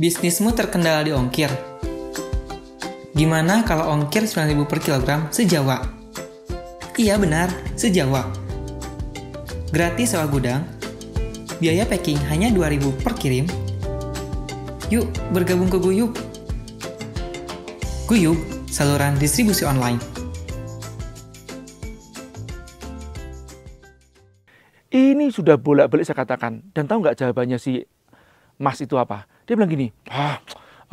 Bisnismu terkendala di ongkir. Gimana kalau ongkir 9000 per kilogram sejawa? Iya benar, sejawa. Gratis sewa gudang, biaya packing hanya 2000 per kirim. Yuk, bergabung ke Guyub. Guyub, saluran distribusi online. Ini sudah bolak-balik saya katakan. Dan tahu nggak jawabannya si Mas itu apa? Dia bilang gini, ah,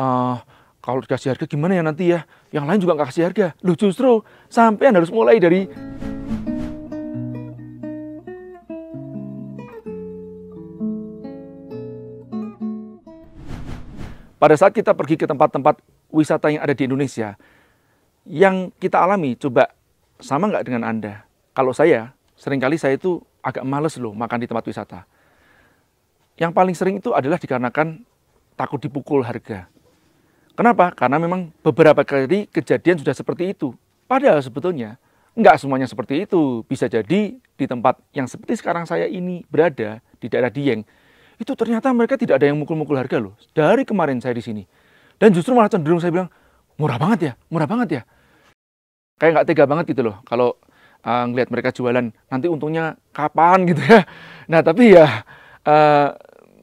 uh, kalau dikasih harga gimana ya nanti ya? Yang lain juga nggak kasih harga. Loh justru, sampean harus mulai dari... Pada saat kita pergi ke tempat-tempat wisata yang ada di Indonesia, yang kita alami, coba sama nggak dengan Anda? Kalau saya, seringkali saya itu agak males loh makan di tempat wisata. Yang paling sering itu adalah dikarenakan takut dipukul harga. Kenapa? Karena memang beberapa kali kejadian sudah seperti itu. Padahal sebetulnya nggak semuanya seperti itu. Bisa jadi di tempat yang seperti sekarang saya ini berada, di daerah Dieng, itu ternyata mereka tidak ada yang mukul-mukul harga loh. Dari kemarin saya di sini. Dan justru malah cenderung saya bilang, murah banget ya, murah banget ya. Kayak nggak tega banget gitu loh kalau uh, ngelihat mereka jualan. Nanti untungnya kapan gitu ya. Nah tapi ya uh,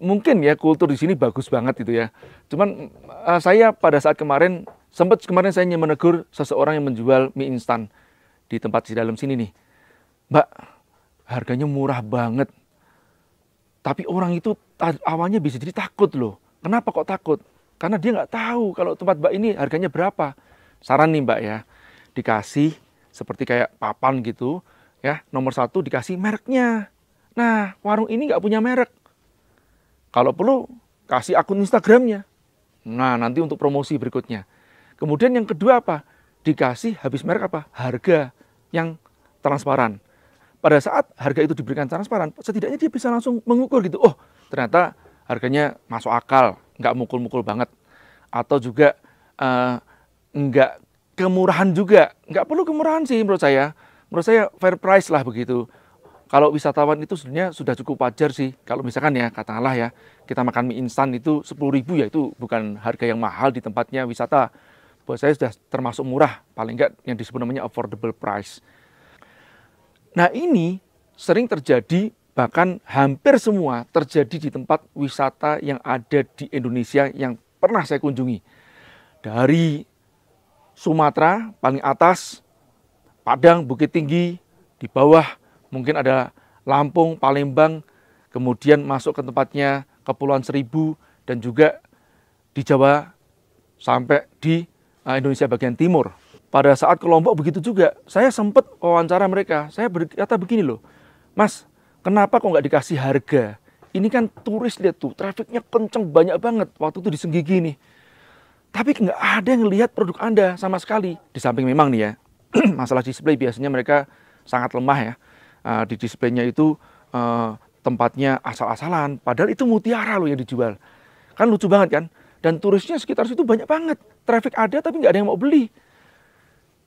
mungkin ya kultur di sini bagus banget itu ya. Cuman uh, saya pada saat kemarin sempat kemarin saya menegur seseorang yang menjual mie instan di tempat di dalam sini nih. Mbak, harganya murah banget. Tapi orang itu awalnya bisa jadi takut loh. Kenapa kok takut? Karena dia nggak tahu kalau tempat Mbak ini harganya berapa. Saran nih Mbak ya, dikasih seperti kayak papan gitu ya. Nomor satu dikasih mereknya. Nah, warung ini nggak punya merek kalau perlu, kasih akun Instagramnya. Nah, nanti untuk promosi berikutnya. Kemudian yang kedua apa? Dikasih habis merek apa? Harga yang transparan. Pada saat harga itu diberikan transparan, setidaknya dia bisa langsung mengukur gitu. Oh, ternyata harganya masuk akal, nggak mukul-mukul banget. Atau juga uh, nggak kemurahan juga. Nggak perlu kemurahan sih menurut saya. Menurut saya fair price lah begitu kalau wisatawan itu sebenarnya sudah cukup wajar sih. Kalau misalkan ya, katakanlah ya, kita makan mie instan itu sepuluh ribu ya, itu bukan harga yang mahal di tempatnya wisata. Buat saya sudah termasuk murah, paling enggak yang disebut namanya affordable price. Nah ini sering terjadi, bahkan hampir semua terjadi di tempat wisata yang ada di Indonesia yang pernah saya kunjungi. Dari Sumatera paling atas, Padang, Bukit Tinggi, di bawah mungkin ada Lampung, Palembang, kemudian masuk ke tempatnya Kepulauan Seribu, dan juga di Jawa sampai di eh, Indonesia bagian timur. Pada saat kelompok begitu juga, saya sempat wawancara mereka, saya berkata begini loh, Mas, kenapa kok nggak dikasih harga? Ini kan turis lihat tuh, trafiknya kenceng banyak banget waktu itu di Senggigi nih. Tapi nggak ada yang lihat produk Anda sama sekali. Di samping memang nih ya, masalah display biasanya mereka sangat lemah ya uh, di displaynya itu uh, tempatnya asal-asalan. Padahal itu mutiara loh yang dijual. Kan lucu banget kan? Dan turisnya sekitar situ banyak banget. Traffic ada tapi nggak ada yang mau beli.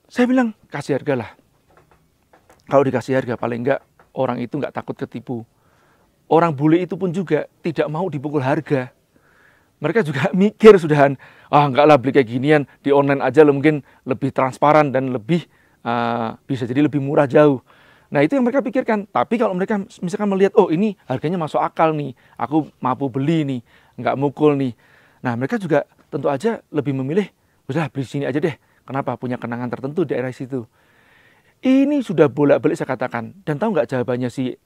Saya bilang, kasih harga lah. Kalau dikasih harga, paling nggak orang itu nggak takut ketipu. Orang bule itu pun juga tidak mau dipukul harga. Mereka juga mikir sudahan, ah oh, nggak lah beli kayak ginian, di online aja mungkin lebih transparan dan lebih uh, bisa jadi lebih murah jauh. Nah itu yang mereka pikirkan. Tapi kalau mereka misalkan melihat, oh ini harganya masuk akal nih, aku mampu beli nih, nggak mukul nih. Nah mereka juga tentu aja lebih memilih, udah beli sini aja deh. Kenapa? Punya kenangan tertentu di daerah situ. Ini sudah bolak-balik saya katakan. Dan tahu nggak jawabannya si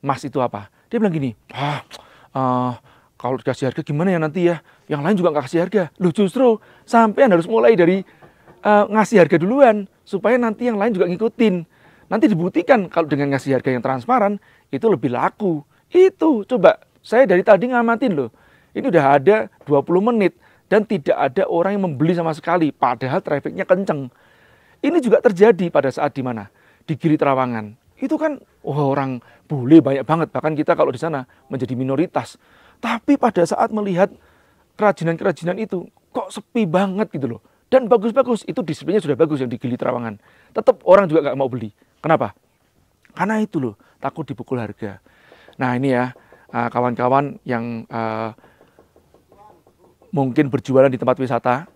Mas itu apa? Dia bilang gini, ah, uh, kalau dikasih harga gimana ya nanti ya? Yang lain juga nggak kasih harga. Lu justru sampean harus mulai dari uh, ngasih harga duluan supaya nanti yang lain juga ngikutin Nanti dibuktikan kalau dengan ngasih harga yang transparan itu lebih laku. Itu coba saya dari tadi ngamatin loh. Ini udah ada 20 menit dan tidak ada orang yang membeli sama sekali padahal trafiknya kenceng. Ini juga terjadi pada saat di mana? Di Gili Trawangan. Itu kan oh, orang bule banyak banget bahkan kita kalau di sana menjadi minoritas. Tapi pada saat melihat kerajinan-kerajinan itu kok sepi banget gitu loh. Dan bagus-bagus itu disiplinnya sudah bagus yang di Gili Trawangan tetap orang juga nggak mau beli. Kenapa? Karena itu loh, takut dipukul harga. Nah ini ya, eh, kawan-kawan yang uh, mungkin berjualan di tempat wisata,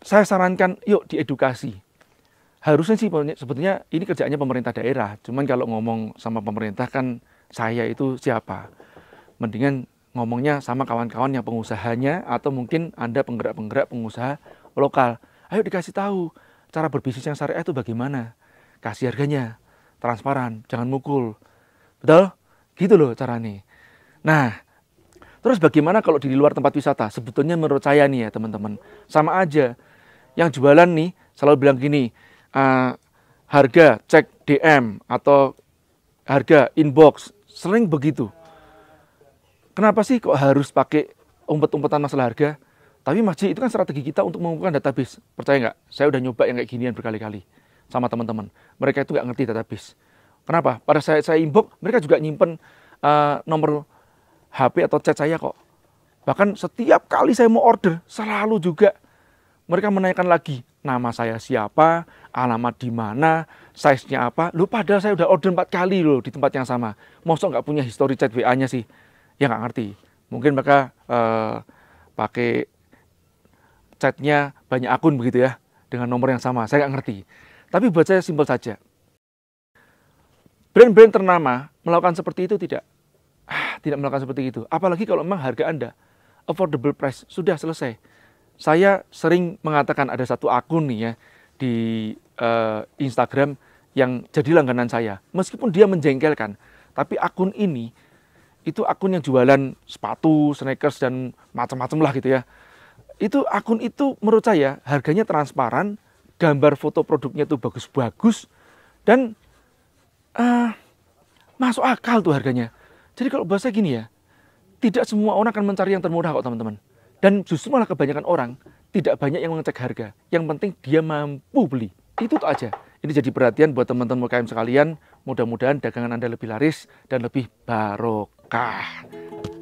saya sarankan yuk diedukasi. Harusnya sih sebetulnya ini kerjaannya pemerintah daerah. Cuman kalau ngomong sama pemerintah kan saya itu siapa? Mendingan ngomongnya sama kawan-kawan yang pengusahanya atau mungkin Anda penggerak-penggerak pengusaha lokal. Ayo dikasih tahu cara berbisnis yang syariah itu bagaimana? Kasih harganya, transparan, jangan mukul. Betul? Gitu loh caranya. Nah, terus bagaimana kalau di luar tempat wisata? Sebetulnya menurut saya nih ya teman-teman, sama aja. Yang jualan nih selalu bilang gini, uh, harga cek DM atau harga inbox, sering begitu. Kenapa sih kok harus pakai umpet-umpetan masalah harga? Tapi masjid itu kan strategi kita untuk mengumpulkan database. Percaya nggak? Saya udah nyoba yang kayak ginian berkali-kali sama teman-teman. Mereka itu nggak ngerti database. Kenapa? Pada saya saya inbox, mereka juga nyimpen uh, nomor HP atau chat saya kok. Bahkan setiap kali saya mau order, selalu juga mereka menanyakan lagi nama saya siapa, alamat di mana, size-nya apa. Lu padahal saya udah order empat kali loh di tempat yang sama. Mosok nggak punya history chat WA-nya sih? Ya nggak ngerti. Mungkin mereka uh, pakai chatnya banyak akun begitu ya dengan nomor yang sama. Saya nggak ngerti. Tapi buat saya simpel saja. Brand-brand ternama melakukan seperti itu tidak? Ah, tidak melakukan seperti itu. Apalagi kalau memang harga Anda affordable price sudah selesai. Saya sering mengatakan ada satu akun nih ya di uh, Instagram yang jadi langganan saya. Meskipun dia menjengkelkan, tapi akun ini itu akun yang jualan sepatu, sneakers dan macam-macam lah gitu ya itu akun itu menurut saya harganya transparan, gambar foto produknya itu bagus-bagus dan uh, masuk akal tuh harganya. Jadi kalau bahasa gini ya, tidak semua orang akan mencari yang termurah kok teman-teman. Dan justru malah kebanyakan orang tidak banyak yang mengecek harga. Yang penting dia mampu beli. Itu tuh aja. Ini jadi perhatian buat teman-teman UKM sekalian. Mudah-mudahan dagangan Anda lebih laris dan lebih barokah.